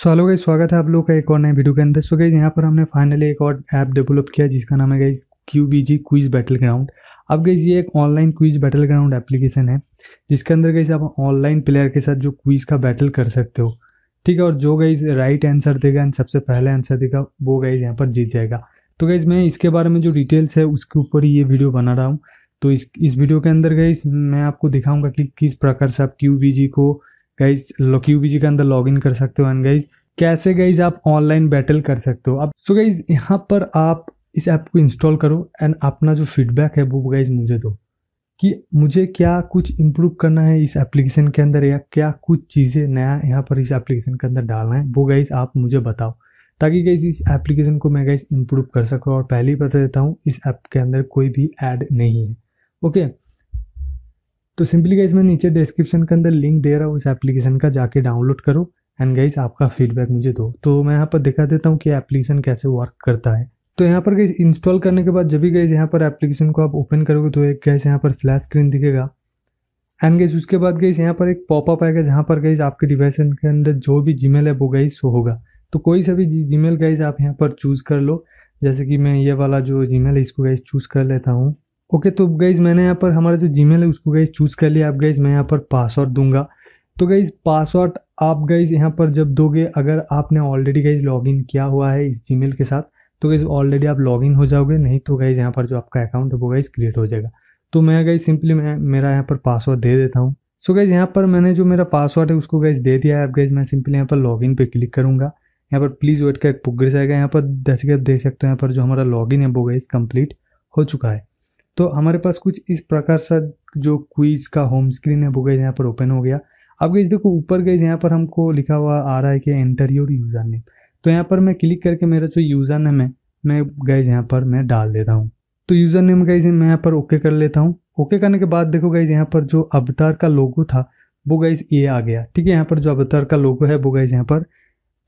So hello guys स्वागत है आप लोग का एक और नए वीडियो के अंदर सो गई यहाँ पर हमने फाइनली एक और ऐप डेवलप किया जिसका नाम है guys Q B G quiz battle ground अब गई ये एक online quiz battle ground application है जिसके अंदर गई आप ऑनलाइन प्लेयर के साथ जो क्विज का बैटल कर सकते हो ठीक है और जो गाइज राइट आंसर देगा एंड सबसे पहले आंसर देगा वो गाइज यहाँ पर जीत जाएगा तो गाइज मैं इसके बारे में जो डिटेल्स है उसके ऊपर ही ये वीडियो बना रहा हूँ तो इस इस वीडियो के अंदर गई मैं आपको दिखाऊंगा कि किस प्रकार से आप क्यू बी जी को गाइज लोक्यूबी जी के अंदर लॉग इन कर सकते हो एंड गाइज कैसे गाइज आप ऑनलाइन बैटल कर सकते हो अब सो गाइज यहाँ पर आप इस ऐप को इंस्टॉल करो एंड अपना जो फीडबैक है वो गाइज मुझे दो कि मुझे क्या कुछ इम्प्रूव करना है इस एप्लीकेशन के अंदर या क्या कुछ चीज़ें नया यहाँ पर इस एप्लीकेशन के अंदर डालना है वो गाइज आप मुझे बताओ ताकि गाइज इस एप्लीकेशन को मैं गाइज इम्प्रूव कर सकूँ और पहले ही बता तो देता हूँ इस ऐप के अंदर कोई भी ऐड नहीं है ओके okay? तो सिंपली गाइस मैं नीचे डिस्क्रिप्शन के अंदर लिंक दे रहा हूँ इस एप्लीकेशन का जाके डाउनलोड करो एंड गाइज आपका फीडबैक मुझे दो तो मैं यहाँ पर दिखा देता हूँ कि एप्लीकेशन कैसे वर्क करता है तो यहाँ पर गाइस इंस्टॉल करने के बाद जब भी गाइस यहाँ पर एप्लीकेशन को आप ओपन करोगे तो एक गैस यहाँ पर फ्लैश स्क्रीन दिखेगा एंड गाइस उसके बाद गाइस यहाँ पर एक पॉपअप आएगा जहाँ पर गाइस आपके डिवाइस के अंदर जो भी जीमेल है वो गाइस शो होगा तो कोई सा भी मेल गैस आप यहाँ पर चूज़ कर लो जैसे कि मैं ये वाला जो जीमेल है इसको गाइस चूज़ कर लेता हूँ ओके तो गाइज़ मैंने यहाँ पर हमारा जो जीमेल है उसको गाइज़ चूज़ कर लिया आप गाइज़ मैं यहाँ पर पासवर्ड दूंगा तो गाइज़ पासवर्ड आप गाइज़ यहाँ पर जब दोगे अगर आपने ऑलरेडी गाइज़ लॉगिन किया हुआ है इस जीमेल के साथ तो गाइज़ ऑलरेडी आप लॉगिन हो जाओगे नहीं तो गाइज़ यहाँ पर जो आपका अकाउंट है वो गाइज़ क्रिएट हो जाएगा तो मैं गाइज़ सिंपली मैं मेरा यहाँ पर पासवर्ड दे देता हूँ सो गाइज़ यहाँ पर मैंने जो मेरा पासवर्ड है उसको गाइज़ दे दिया है आप गाइज़ मैं सिंपली यहाँ पर लॉगिन पे क्लिक करूँगा यहाँ पर प्लीज़ वेट का एक प्रोग्रेस आएगा यहाँ पर जैसे कि आप देख सकते हो यहाँ पर जो हमारा लॉगिन है वो गाइज़ कंप्लीट हो चुका है तो हमारे पास कुछ इस प्रकार सा जो क्विज का होम स्क्रीन है वो गए यहाँ पर ओपन हो गया अब गई देखो ऊपर गई यहाँ पर हमको लिखा हुआ आ रहा है कि एंटर योर यूज़र नेम तो यहाँ पर मैं क्लिक करके मेरा जो यूज़र नेम है मैं गए यहाँ पर मैं डाल देता हूँ तो यूज़र नेम गई मैं यहाँ पर ओके कर लेता हूँ ओके करने के बाद देखो गाइज यहाँ पर जो अवतार का लोगो था वो गाइज ये आ गया ठीक है यहाँ पर जो अवतार का लोगो है वो गाइज यहाँ पर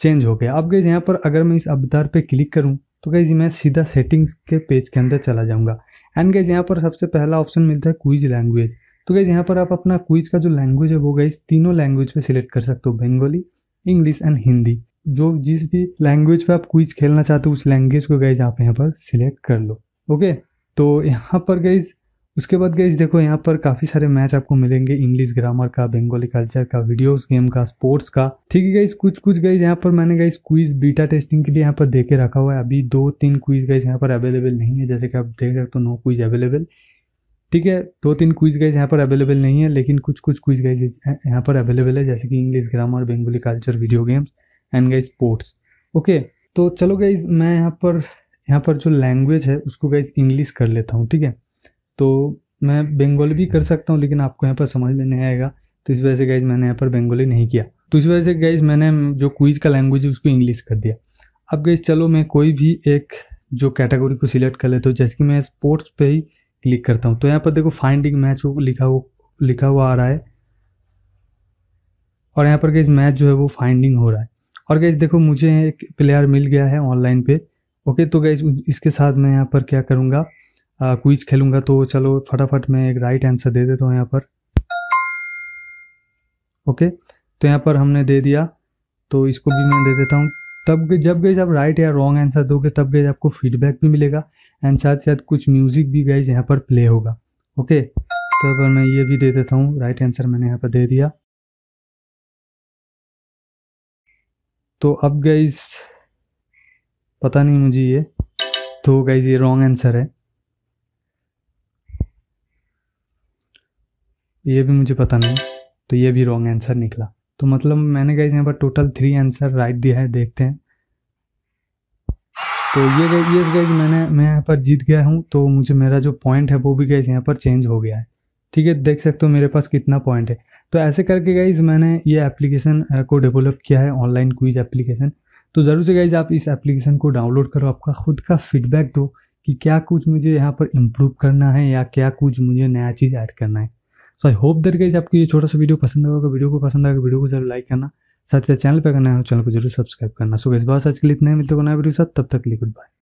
चेंज हो गया अब गई यहाँ पर अगर मैं इस अवतार पे क्लिक करूँ तो गाइज मैं सीधा सेटिंग्स के पेज के अंदर चला जाऊंगा एंड गई यहाँ पर सबसे पहला ऑप्शन मिलता है क्विज लैंग्वेज तो गाइज यहाँ पर आप अपना क्विज का जो लैंग्वेज है वो गई तीनों लैंग्वेज पे सिलेक्ट कर सकते हो बंगाली इंग्लिश एंड हिंदी जो जिस भी लैंग्वेज पे आप क्विज खेलना चाहते हो उस लैंग्वेज को गाइज आप यहाँ पर सिलेक्ट कर लो ओके तो यहाँ पर गई उसके बाद गई देखो यहाँ पर काफ़ी सारे मैच आपको मिलेंगे इंग्लिश ग्रामर का बंगाली कल्चर का वीडियोस गेम का स्पोर्ट्स का ठीक है गाइज कुछ कुछ गई यहाँ पर मैंने गई क्विज बीटा टेस्टिंग के लिए यहाँ पर दे के रखा हुआ है अभी दो तीन क्विज गाइज यहाँ पर अवेलेबल नहीं है जैसे कि आप देख सकते हो नो क्विज अवेलेबल ठीक है दो तीन क्विज गाइज यहाँ पर अवेलेबल नहीं है लेकिन कुछ कुछ क्विज गाइज यहाँ पर अवेलेबल है जैसे कि English grammar Bengali culture video games and guys sports okay तो चलो गई मैं यहाँ पर यहाँ पर जो लैंग्वेज है उसको गाइज इंग्लिश कर लेता हूँ ठीक है तो मैं बंगाली भी कर सकता हूँ लेकिन आपको यहाँ पर समझ में नहीं आएगा तो इस वजह से गाइज मैंने यहाँ पर बंगाली नहीं किया तो इस वजह से गाइज मैंने जो क्विज का लैंग्वेज है उसको इंग्लिश कर दिया अब गाइज चलो मैं कोई भी एक जो कैटेगरी को सिलेक्ट कर लेता हूँ जैसे कि मैं स्पोर्ट्स पे ही क्लिक करता हूँ तो यहाँ पर देखो फाइंडिंग मैच लिखा हुआ लिखा हुआ आ रहा है और यहाँ पर गाइज मैच जो है वो फाइंडिंग हो रहा है और गाइज देखो मुझे एक प्लेयर मिल गया है ऑनलाइन पे ओके तो गाइज इसके साथ मैं यहाँ पर क्या करूँगा क्विज खेलूँगा तो चलो फटाफट मैं एक राइट आंसर दे देता हूँ यहाँ पर ओके तो यहाँ पर हमने दे दिया तो इसको भी मैं दे देता हूँ तब जब गए आप राइट या रॉन्ग आंसर दोगे तब गए आपको फीडबैक भी मिलेगा एंड साथ साथ कुछ म्यूज़िक भी गाइज यहाँ पर प्ले होगा ओके तो अगर मैं ये भी दे देता हूँ राइट आंसर मैंने यहाँ पर दे दिया तो अब गाइज पता नहीं मुझे ये तो गाइज ये रॉन्ग आंसर है ये भी मुझे पता नहीं तो ये भी रॉन्ग आंसर निकला तो मतलब मैंने कहा यहाँ पर टोटल थ्री आंसर राइट दिया है देखते हैं तो ये ये गाइज मैंने मैं यहाँ पर जीत गया हूँ तो मुझे मेरा जो पॉइंट है वो भी गई यहाँ पर चेंज हो गया है ठीक है देख सकते हो मेरे पास कितना पॉइंट है तो ऐसे करके गाइज मैंने ये एप्लीकेशन को डेवलप किया है ऑनलाइन क्विज एप्लीकेशन तो ज़रूर से गाइज आप इस एप्लीकेशन को डाउनलोड करो आपका खुद का फीडबैक दो कि क्या कुछ मुझे यहाँ पर इम्प्रूव करना है या क्या कुछ मुझे नया चीज़ ऐड करना है सो आई होप देर गाइज आपको ये छोटा सा वीडियो पसंद आएगा वीडियो को पसंद आएगा वीडियो को जरूर लाइक करना साथ ही साथ चैनल पर करना है चैनल को जरूर सब्सक्राइब करना सो इस बस आज के लिए इतना मिलते हो नया वीडियो साथ तब तक के लिए गुड बाय